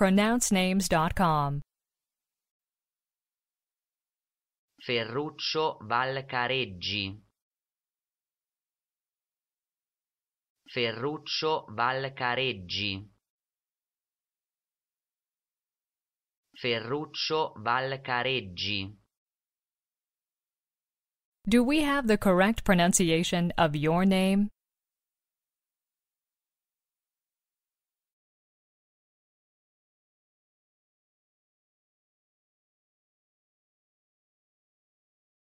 pronouncenames.com. Ferruccio Valcareggi Ferruccio Valcareggi Ferruccio Valcareggi Do we have the correct pronunciation of your name?